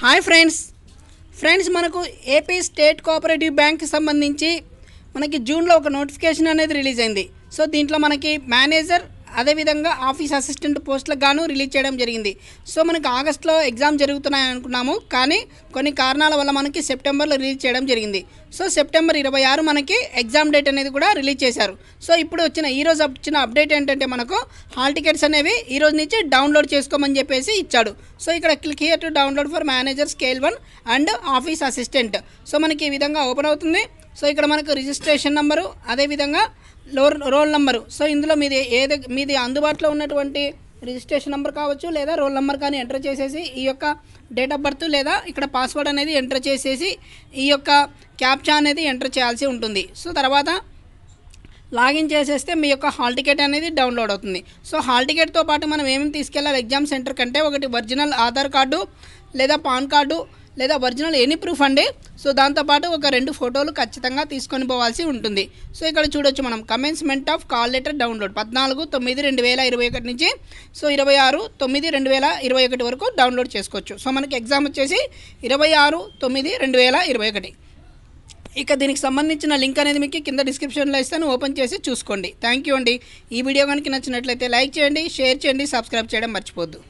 hi friends friends మనకు AP state cooperative బ్యాంక్కి సంబంధించి మనకి జూన్లో ఒక నోటిఫికేషన్ అనేది రిలీజ్ అయింది సో దీంట్లో మనకి మేనేజర్ అదేవిధంగా ఆఫీస్ అసిస్టెంట్ పోస్టులకు గాను రిలీజ్ చేయడం జరిగింది సో మనకి ఆగస్ట్లో ఎగ్జామ్ జరుగుతున్నాయి అనుకున్నాము కానీ కొన్ని కారణాల వల్ల మనకి సెప్టెంబర్లో రిలీజ్ చేయడం జరిగింది సో సెప్టెంబర్ ఇరవై ఆరు మనకి ఎగ్జామ్ డేట్ అనేది కూడా రిలీజ్ చేశారు సో ఇప్పుడు వచ్చిన ఈరోజు వచ్చిన అప్డేట్ ఏంటంటే మనకు హాల్ టికెట్స్ అనేవి ఈ రోజు నుంచి డౌన్లోడ్ చేసుకోమని చెప్పేసి ఇచ్చాడు సో ఇక్కడ click here to download for manager scale one and office assistant so మనకి ఈ విధంగా ఓపెన్ అవుతుంది సో ఇక్కడ మనకు రిజిస్ట్రేషన్ నెంబరు అదేవిధంగా లో రోల్ నెంబరు సో ఇందులో మీది ఏది మీది అందుబాటులో ఉన్నటువంటి రిజిస్ట్రేషన్ నెంబర్ కావచ్చు లేదా రోల్ నెంబర్ కానీ ఎంటర్ చేసేసి ఈ యొక్క డేట్ ఆఫ్ బర్త్ లేదా ఇక్కడ పాస్వర్డ్ అనేది ఎంటర్ చేసేసి ఈ యొక్క క్యాప్చా అనేది ఎంటర్ చేయాల్సి ఉంటుంది సో తర్వాత లాగిన్ చేసేస్తే మీ యొక్క హాల్ టికెట్ అనేది డౌన్లోడ్ అవుతుంది సో హాల్ టికెట్తో పాటు మనం ఏమేమి తీసుకెళ్ళాలి ఎగ్జామ్ సెంటర్ కంటే ఒకటి ఒరిజినల్ ఆధార్ కార్డు లేదా పాన్ కార్డు లేదా ఒరిజినల్ ఎనీ ప్రూఫ్ అండి సో దాంతోపాటు ఒక రెండు ఫోటోలు ఖచ్చితంగా తీసుకొని పోవాల్సి ఉంటుంది సో ఇక్కడ చూడొచ్చు మనం commencement of call letter download పద్నాలుగు తొమ్మిది రెండు వేల ఇరవై ఒకటి నుంచి సో ఇరవై ఆరు తొమ్మిది రెండు వేల ఇరవై ఒకటి వరకు డౌన్లోడ్ చేసుకోవచ్చు సో మనకి ఎగ్జామ్ వచ్చేసి ఇరవై ఆరు తొమ్మిది రెండు వేల ఇరవై ఒకటి ఇక దీనికి సంబంధించిన లింక్ అనేది మీకు కింద డిస్క్రిప్షన్లో ఇస్తాను ఓపెన్ చేసి చూసుకోండి థ్యాంక్ యూ అండి ఈ వీడియో కనుక నచ్చినట్లయితే లైక్ చేయండి షేర్ చేయండి సబ్స్క్రైబ్ చేయడం మర్చిపోద్దు